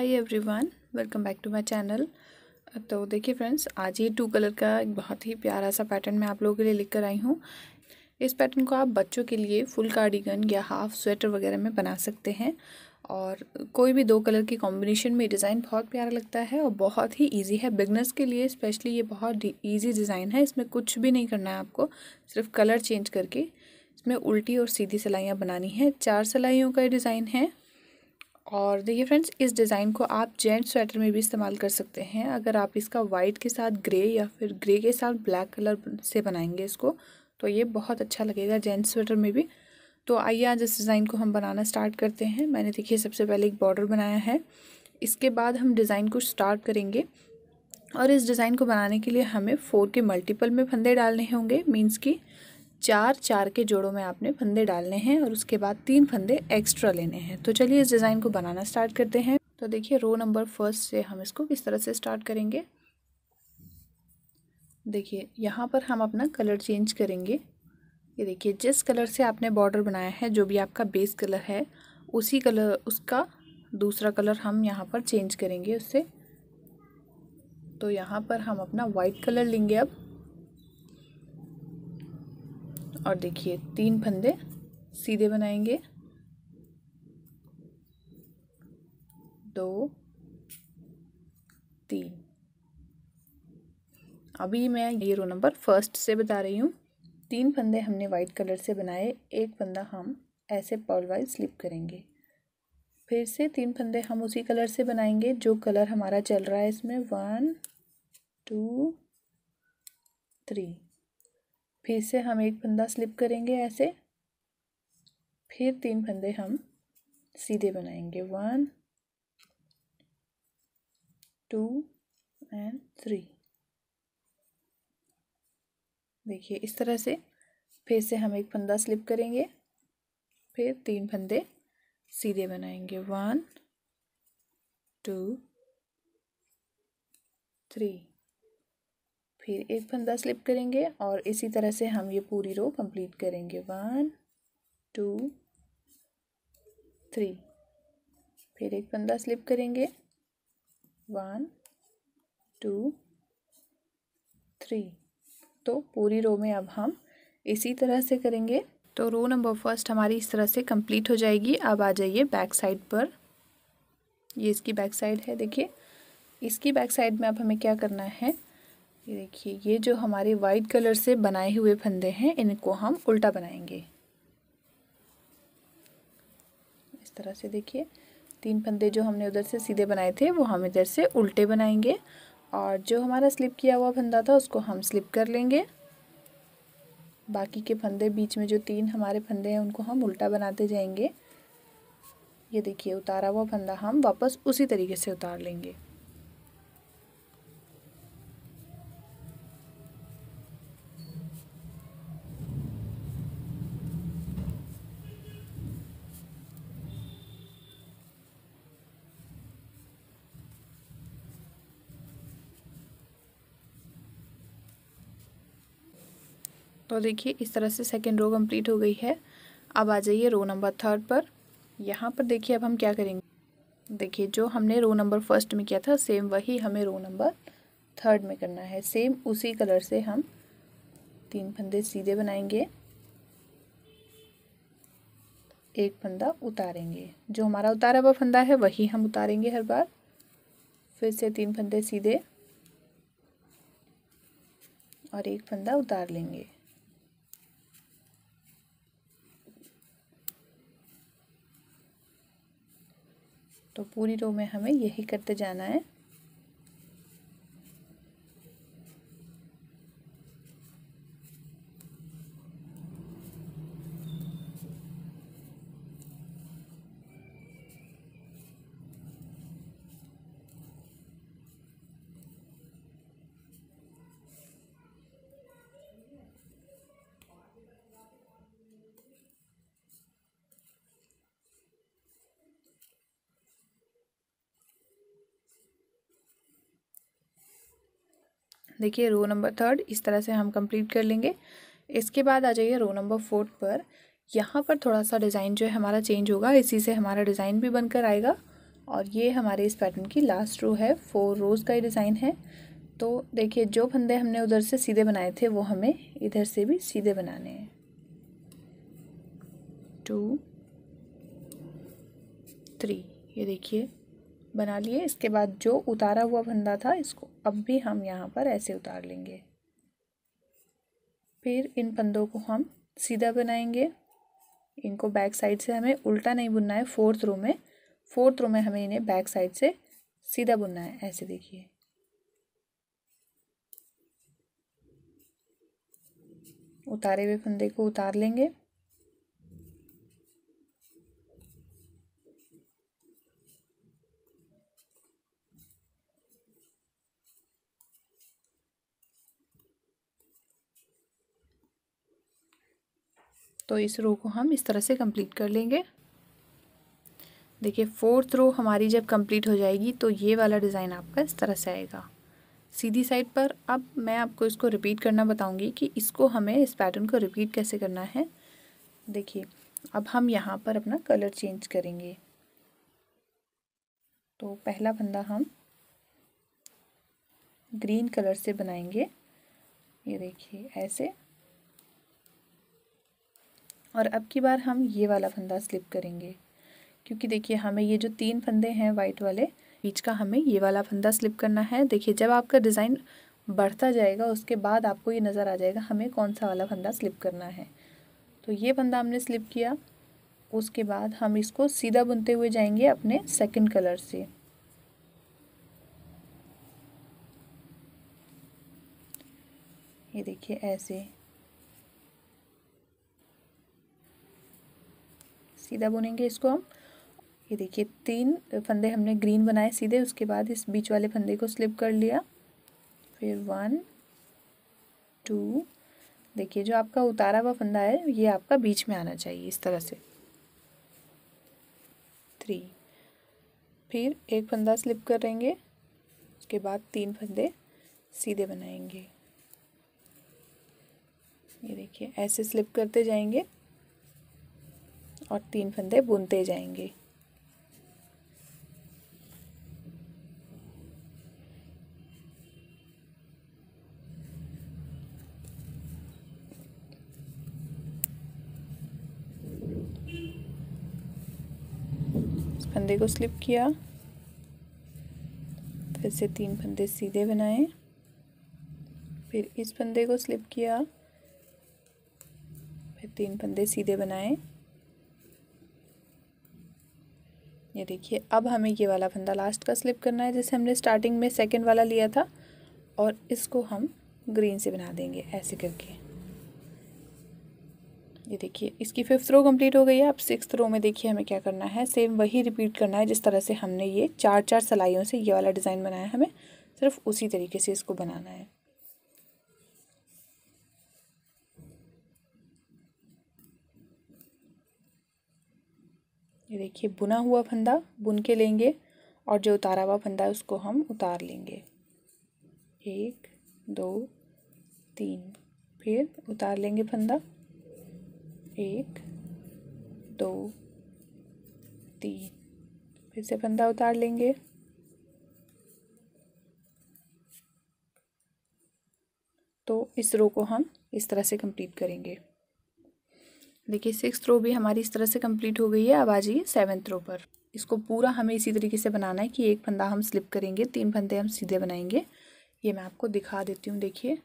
hi everyone welcome back to my channel तो देखिए friends आज ये टू कलर का एक बहुत ही प्यारा सा पैटर्न मैं आप लोगों के लिए लिख कर आई हूँ इस पैटर्न को आप बच्चों के लिए फुल कार्डिगन या हाफ स्वेटर वगैरह में बना सकते हैं और कोई भी दो कलर की कॉम्बिनेशन में डिज़ाइन बहुत प्यारा लगता है और बहुत ही ईजी है बिगनर्स के लिए स्पेशली ये बहुत ईजी डिज़ाइन है इसमें कुछ भी नहीं करना है आपको सिर्फ कलर चेंज करके इसमें उल्टी और सीधी सिलाइयाँ बनानी है चार सिलाइयों का डिज़ाइन है और देखिए फ्रेंड्स इस डिज़ाइन को आप जेंट स्वेटर में भी इस्तेमाल कर सकते हैं अगर आप इसका वाइट के साथ ग्रे या फिर ग्रे के साथ ब्लैक कलर से बनाएंगे इसको तो ये बहुत अच्छा लगेगा जेंट स्वेटर में भी तो आइए आज इस डिज़ाइन को हम बनाना स्टार्ट करते हैं मैंने देखिए सबसे पहले एक बॉर्डर बनाया है इसके बाद हम डिज़ाइन को स्टार्ट करेंगे और इस डिज़ाइन को बनाने के लिए हमें फ़ोर के मल्टीपल में फंदे डालने होंगे मीन्स की चार चार के जोड़ों में आपने फंदे डालने हैं और उसके बाद तीन फंदे एक्स्ट्रा लेने हैं तो चलिए इस डिज़ाइन को बनाना स्टार्ट करते हैं तो देखिए रो नंबर फर्स्ट से हम इसको किस तरह से स्टार्ट करेंगे देखिए यहाँ पर हम अपना कलर चेंज करेंगे ये देखिए जिस कलर से आपने बॉर्डर बनाया है जो भी आपका बेस कलर है उसी कलर उसका दूसरा कलर हम यहाँ पर चेंज करेंगे उससे तो यहाँ पर हम अपना वाइट कलर लेंगे अब और देखिए तीन फंदे सीधे बनाएंगे दो तीन अभी मैं ये रो नंबर फर्स्ट से बता रही हूँ तीन फंदे हमने वाइट कलर से बनाए एक फंदा हम ऐसे पर्ल वाइज स्लिप करेंगे फिर से तीन फंदे हम उसी कलर से बनाएंगे जो कलर हमारा चल रहा है इसमें वन टू थ्री फिर से हम एक फंदा स्लिप करेंगे ऐसे फिर तीन फंदे हम सीधे बनाएंगे वन टू एंड थ्री देखिए इस तरह से फिर से हम एक फंदा स्लिप करेंगे फिर तीन फंदे सीधे बनाएंगे वन टू थ्री फिर एक फंदा स्लिप करेंगे और इसी तरह से हम ये पूरी रो कंप्लीट करेंगे वन टू थ्री फिर एक फंदा स्लिप करेंगे वन टू थ्री तो पूरी रो में अब हम इसी तरह से करेंगे तो रो नंबर फर्स्ट हमारी इस तरह से कंप्लीट हो जाएगी अब आ जाइए बैक साइड पर ये इसकी बैक साइड है देखिए इसकी बैक साइड में अब हमें क्या करना है ये देखिए ये जो हमारे वाइट कलर से बनाए हुए फंदे हैं इनको हम उल्टा बनाएंगे इस तरह से देखिए तीन फंदे जो हमने उधर से सीधे बनाए थे वो हम इधर से उल्टे बनाएंगे और जो हमारा स्लिप किया हुआ फंदा था उसको हम स्लिप कर लेंगे बाकी के फंदे बीच में जो तीन हमारे फंदे हैं उनको हम उल्टा बनाते जाएंगे ये देखिए उतारा हुआ फंदा हम वापस उसी तरीके से उतार लेंगे तो देखिए इस तरह से सेकेंड रो कम्प्लीट हो गई है अब आ जाइए रो नंबर थर्ड पर यहाँ पर देखिए अब हम क्या करेंगे देखिए जो हमने रो नंबर फर्स्ट में किया था सेम वही हमें रो नंबर थर्ड में करना है सेम उसी कलर से हम तीन फंदे सीधे बनाएंगे एक फंदा उतारेंगे जो हमारा उतारा हुआ फंदा है वही हम उतारेंगे हर बार फिर से तीन फंदे सीधे और एक फंदा उतार लेंगे तो पूरी रो में हमें यही करते जाना है देखिए रो नंबर थर्ड इस तरह से हम कंप्लीट कर लेंगे इसके बाद आ जाइए रो नंबर फोर्थ पर यहाँ पर थोड़ा सा डिज़ाइन जो है हमारा चेंज होगा इसी से हमारा डिज़ाइन भी बनकर आएगा और ये हमारे इस पैटर्न की लास्ट रो है फोर रोज़ का ही डिज़ाइन है तो देखिए जो फंदे हमने उधर से सीधे बनाए थे वो हमें इधर से भी सीधे बनाने हैं टू थ्री ये देखिए बना लिए इसके बाद जो उतारा हुआ फंदा था इसको अब भी हम यहाँ पर ऐसे उतार लेंगे फिर इन फंदों को हम सीधा बनाएंगे इनको बैक साइड से हमें उल्टा नहीं बुनना है फोर्थ रो में फोर्थ रो में हमें इन्हें बैक साइड से सीधा बुनना है ऐसे देखिए उतारे हुए फंदे को उतार लेंगे तो इस रो को हम इस तरह से कंप्लीट कर लेंगे देखिए फोर्थ रो हमारी जब कंप्लीट हो जाएगी तो ये वाला डिज़ाइन आपका इस तरह से आएगा सीधी साइड पर अब मैं आपको इसको रिपीट करना बताऊंगी कि इसको हमें इस पैटर्न को रिपीट कैसे करना है देखिए अब हम यहाँ पर अपना कलर चेंज करेंगे तो पहला फंदा हम ग्रीन कलर से बनाएंगे ये देखिए ऐसे और अब की बार हम ये वाला फंदा स्लिप करेंगे क्योंकि देखिए हमें ये जो तीन फंदे हैं वाइट वाले बीच का हमें ये वाला फंदा स्लिप करना है देखिए जब आपका डिज़ाइन बढ़ता जाएगा उसके बाद आपको ये नज़र आ जाएगा हमें कौन सा वाला फंदा स्लिप करना है तो ये फंदा हमने स्लिप किया उसके बाद हम इसको सीधा बुनते हुए जाएंगे अपने सेकंड कलर से ये देखिए ऐसे सीधा बुनेंगे इसको हम ये देखिए तीन फंदे हमने ग्रीन बनाए सीधे उसके बाद इस बीच वाले फंदे को स्लिप कर लिया फिर वन टू देखिए जो आपका उतारा हुआ फंदा है ये आपका बीच में आना चाहिए इस तरह से थ्री फिर एक फंदा स्लिप करेंगे उसके बाद तीन फंदे सीधे बनाएंगे ये देखिए ऐसे स्लिप करते जाएंगे और तीन फंदे बुनते जाएंगे फंदे को स्लिप किया फिर से तीन फंदे सीधे बनाए फिर इस फंदे को स्लिप किया फिर तीन फंदे सीधे बनाए ये देखिए अब हमें ये वाला फंदा लास्ट का स्लिप करना है जैसे हमने स्टार्टिंग में सेकेंड वाला लिया था और इसको हम ग्रीन से बना देंगे ऐसे करके ये देखिए इसकी फिफ्थ रो कंप्लीट हो गई है अब सिक्स रो में देखिए हमें क्या करना है सेम वही रिपीट करना है जिस तरह से हमने ये चार चार सलाइयों से ये वाला डिज़ाइन बनाया है हमें सिर्फ उसी तरीके से इसको बनाना है ये देखिए बुना हुआ फंदा बुन के लेंगे और जो उतारा हुआ फंदा है उसको हम उतार लेंगे एक दो तीन फिर उतार लेंगे फंदा एक दो तीन फिर से फंदा उतार लेंगे तो इस रो को हम इस तरह से कंप्लीट करेंगे देखिए सिक्स रो भी हमारी इस तरह से कंप्लीट हो गई है अब आ जाइए सेवन्थ रो पर इसको पूरा हमें इसी तरीके से बनाना है कि एक फंदा हम स्लिप करेंगे तीन फंदे हम सीधे बनाएंगे ये मैं आपको दिखा देती हूँ देखिए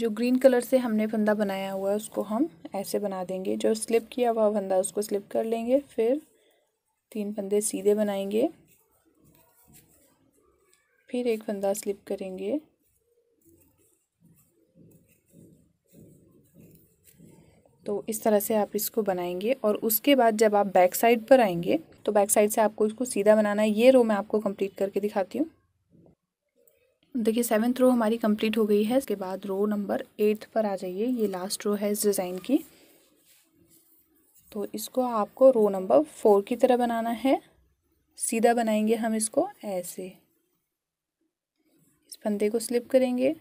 जो ग्रीन कलर से हमने फंदा बनाया हुआ है उसको हम ऐसे बना देंगे जो स्लिप किया हुआ फंदा उसको स्लिप कर लेंगे फिर तीन फंदे सीधे बनाएंगे फिर एक फंदा स्लिप करेंगे तो इस तरह से आप इसको बनाएंगे और उसके बाद जब आप बैक साइड पर आएंगे तो बैक साइड से आपको इसको सीधा बनाना है ये रो मैं आपको कंप्लीट करके दिखाती हूँ देखिए सेवन्थ रो हमारी कंप्लीट हो गई है इसके बाद रो नंबर एट पर आ जाइए ये लास्ट रो है इस डिज़ाइन की तो इसको आपको रो नंबर फोर की तरह बनाना है सीधा बनाएंगे हम इसको ऐसे इस फंदे को स्लिप करेंगे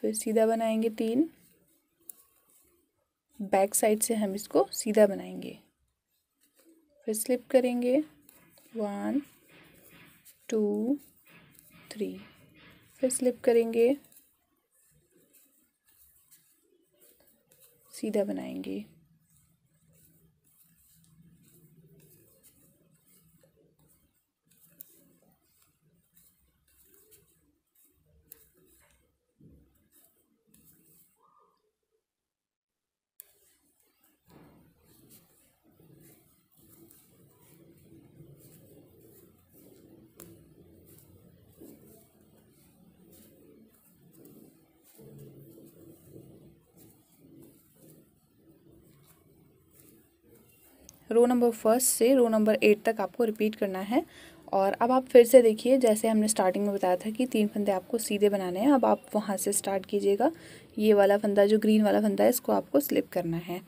फिर सीधा बनाएंगे तीन बैक साइड से हम इसको सीधा बनाएंगे फिर स्लिप करेंगे वन टू थ्री फिर स्लिप करेंगे सीधा बनाएंगे रो नंबर फर्स्ट से रो नंबर एट तक आपको रिपीट करना है और अब आप फिर से देखिए जैसे हमने स्टार्टिंग में बताया था कि तीन फंदे आपको सीधे बनाने हैं अब आप वहाँ से स्टार्ट कीजिएगा ये वाला फंदा जो ग्रीन वाला फंदा है इसको आपको स्लिप करना है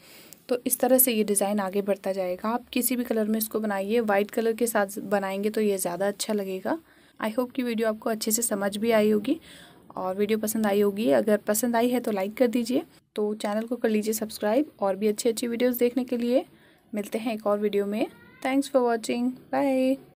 तो इस तरह से ये डिज़ाइन आगे बढ़ता जाएगा आप किसी भी कलर में इसको बनाइए वाइट कलर के साथ बनाएंगे तो ये ज़्यादा अच्छा लगेगा आई होप कि वीडियो आपको अच्छे से समझ भी आई होगी और वीडियो पसंद आई होगी अगर पसंद आई है तो लाइक कर दीजिए तो चैनल को कर लीजिए सब्सक्राइब और भी अच्छी अच्छी वीडियोज़ देखने के लिए मिलते हैं एक और वीडियो में थैंक्स फॉर वॉचिंग बाय